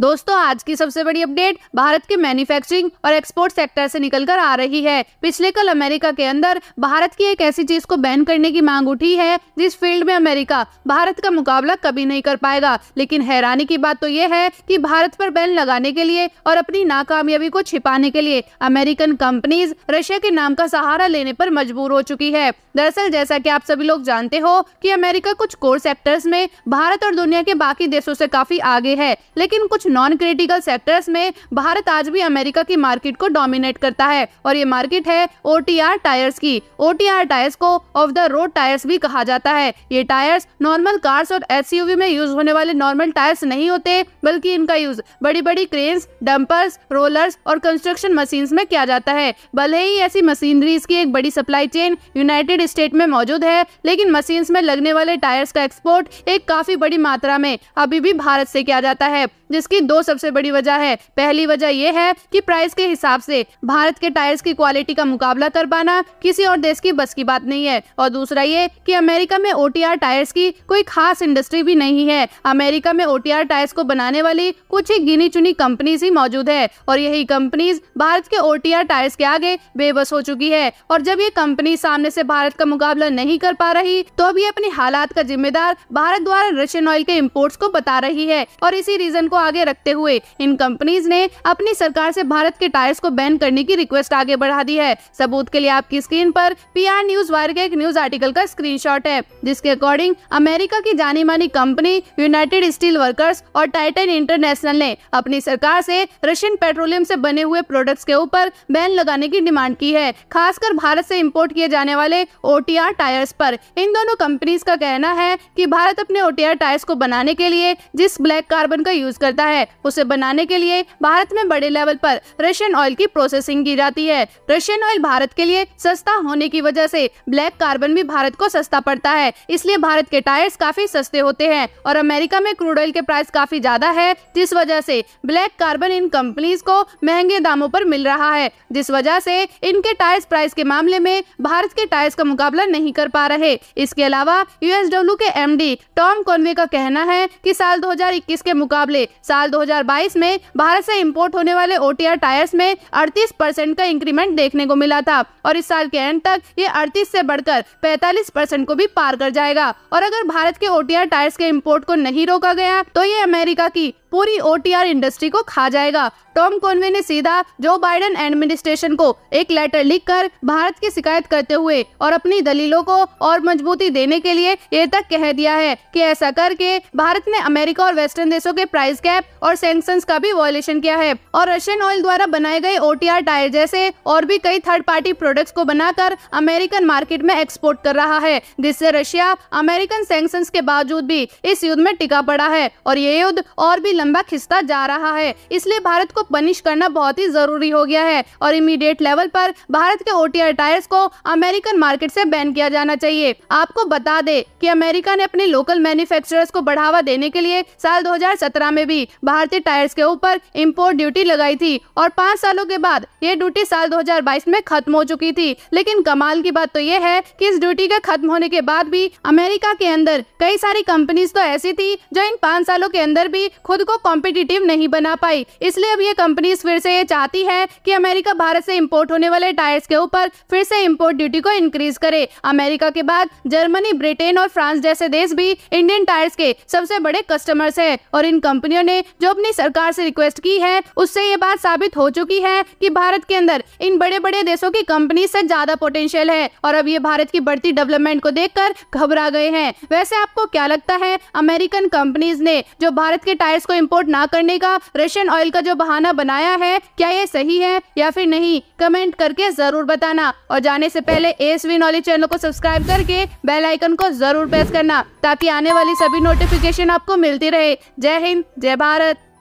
दोस्तों आज की सबसे बड़ी अपडेट भारत के मैन्युफैक्चरिंग और एक्सपोर्ट सेक्टर से निकलकर आ रही है पिछले कल अमेरिका के अंदर भारत की एक ऐसी चीज को बैन करने की मांग उठी है जिस फील्ड में अमेरिका भारत का मुकाबला कभी नहीं कर पाएगा लेकिन हैरानी की बात तो ये है कि भारत पर बैन लगाने के लिए और अपनी नाकामयाबी को छिपाने के लिए अमेरिकन कंपनीज रशिया के नाम का सहारा लेने पर मजबूर हो चुकी है दरअसल जैसा की आप सभी लोग जानते हो की अमेरिका कुछ कोर सेक्टर्स में भारत और दुनिया के बाकी देशों से काफी आगे है लेकिन कुछ कुछ नॉन क्रिटिकल सेक्टर्स में भारत आज भी अमेरिका की मार्केट को डोमिनेट करता है और ये मार्केट है ओ टायर्स की ओ टायर्स को ऑफ द रोड टायर्स भी कहा जाता है ये टायर्स नॉर्मल कार्स और एस में यूज होने वाले नॉर्मल टायर्स नहीं होते बल्कि इनका यूज बड़ी बड़ी क्रेन्स डंपर्स रोलर्स और कंस्ट्रक्शन मशीन में किया जाता है भले ही ऐसी मशीनरीज की एक बड़ी सप्लाई चेन यूनाइटेड स्टेट में मौजूद है लेकिन मशीन में लगने वाले टायर्स का एक्सपोर्ट एक काफी बड़ी मात्रा में अभी भी भारत से किया जाता है जिसकी दो सबसे बड़ी वजह है पहली वजह यह है कि प्राइस के हिसाब से भारत के टायर्स की क्वालिटी का मुकाबला कर पाना किसी और देश की बस की बात नहीं है और दूसरा ये कि अमेरिका में ओ टायर्स की कोई खास इंडस्ट्री भी नहीं है अमेरिका में ओ टायर्स को बनाने वाली कुछ ही गिनी चुनी कंपनीज ही मौजूद है और यही कंपनीज भारत के ओ टायर्स के आगे बेबस हो चुकी है और जब ये कंपनी सामने से भारत का मुकाबला नहीं कर पा रही तो अब ये अपने हालात का जिम्मेदार भारत द्वारा रशियन ऑयल के इम्पोर्ट को बता रही है और इसी रीजन को आगे रखते हुए इन कंपनीज ने अपनी सरकार से भारत के टायर्स को बैन करने की रिक्वेस्ट आगे बढ़ा दी है सबूत के लिए आपकी स्क्रीन पर पीआर न्यूज वायर के एक न्यूज आर्टिकल का स्क्रीनशॉट है जिसके अकॉर्डिंग अमेरिका की जानी मानी कंपनी यूनाइटेड स्टील वर्कर्स और टाइटन इंटरनेशनल ने अपनी सरकार से रशियन पेट्रोलियम से बने हुए प्रोडक्ट्स के ऊपर बैन लगाने की डिमांड की है खासकर भारत से इंपोर्ट किए जाने वाले ओ टायर्स पर इन दोनों कंपनीज का कहना है कि भारत अपने ओ टायर्स को बनाने के लिए जिस ब्लैक कार्बन का यूज करता है उसे बनाने के लिए भारत में बड़े लेवल पर रशियन ऑयल की प्रोसेसिंग की जाती है रशियन ऑयल भारत के लिए सस्ता होने की वजह से ब्लैक कार्बन भी भारत को सस्ता पड़ता है इसलिए भारत के टायर्स काफी सस्ते होते हैं और अमेरिका में क्रूड ऑयल के प्राइस काफी ज्यादा है जिस वजह से ब्लैक कार्बन इन कंपनीज को महंगे दामों पर मिल रहा है जिस वजह से इनके टायर्स प्राइस के मामले में भारत के टायर्स का मुकाबला नहीं कर पा रहे इसके अलावा यूएसडब्ल्यू के एमडी टॉम कॉनवे का कहना है कि साल 2021 के मुकाबले साल 2022 में भारत से इंपोर्ट होने वाले ओटीआर टायर्स में 38 परसेंट का इंक्रीमेंट देखने को मिला था और इस साल के एंड तक ये 38 से बढ़कर 45 परसेंट को भी पार कर जाएगा और अगर भारत के ओटीआर टायर्स के इम्पोर्ट को नहीं रोका गया तो ये अमेरिका की पूरी ओटीआर इंडस्ट्री को खा जाएगा टॉम कॉन्वे ने सीधा जो बाइडेन एडमिनिस्ट्रेशन को एक लेटर लिखकर भारत की शिकायत करते हुए और अपनी दलीलों को और मजबूती देने के लिए ये तक कह दिया है कि ऐसा करके भारत ने अमेरिका और वेस्टर्न देशों के प्राइस कैप और सेंक्शन का भी वॉयलेशन किया है और रशियन ऑयल द्वारा बनाए गए ओ टायर जैसे और भी कई थर्ड पार्टी प्रोडक्ट को बनाकर अमेरिकन मार्केट में एक्सपोर्ट कर रहा है जिससे रशिया अमेरिकन सेंक्शन के बावजूद भी इस युद्ध में टिका पड़ा है और ये युद्ध और भी लंबा खिस्ता जा रहा है इसलिए भारत को पनिश करना बहुत ही जरूरी हो गया है और इमीडिएट लेवल पर भारत के ओटीआर टायर्स को अमेरिकन मार्केट से बैन किया जाना चाहिए आपको बता दे कि अमेरिका ने अपने लोकल मैन्युफैक्चरर्स को बढ़ावा देने के लिए साल 2017 में भी भारतीय टायर्स के ऊपर इम्पोर्ट ड्यूटी लगाई थी और पाँच सालों के बाद ये ड्यूटी साल 2022 में खत्म हो चुकी थी लेकिन कमाल की बात तो ये है कि इस ड्यूटी के खत्म होने के बाद भी अमेरिका के अंदर कई सारी कंपनीज तो ऐसी थी जो इन पाँच सालों के अंदर भी खुद को कॉम्पिटिटिव नहीं बना पाई इसलिए अब ये कंपनी फिर से ये चाहती है कि अमेरिका भारत से इम्पोर्ट होने वाले टायर्स के ऊपर फिर से इम्पोर्ट ड्यूटी को इंक्रीज करे अमेरिका के बाद जर्मनी ब्रिटेन और फ्रांस जैसे देश भी इंडियन टायर्स के सबसे बड़े कस्टमर्स है और इन कंपनियों ने जो अपनी सरकार ऐसी रिक्वेस्ट की है उससे ये बात साबित हो चुकी है की भारत के अंदर इन बड़े बड़े देशों की कंपनी ऐसी ज्यादा पोटेंशियल है और अब ये भारत की बढ़ती डेवलपमेंट को देख घबरा गए हैं वैसे आपको क्या लगता है अमेरिकन कंपनीज ने जो भारत के टायर्स को को इम्पोर्ट ना करने का रशियन ऑयल का जो बहाना बनाया है क्या ये सही है या फिर नहीं कमेंट करके जरूर बताना और जाने से पहले एस वी नॉलेज चैनल को सब्सक्राइब करके बेल आइकन को जरूर प्रेस करना ताकि आने वाली सभी नोटिफिकेशन आपको मिलती रहे जय हिंद जय भारत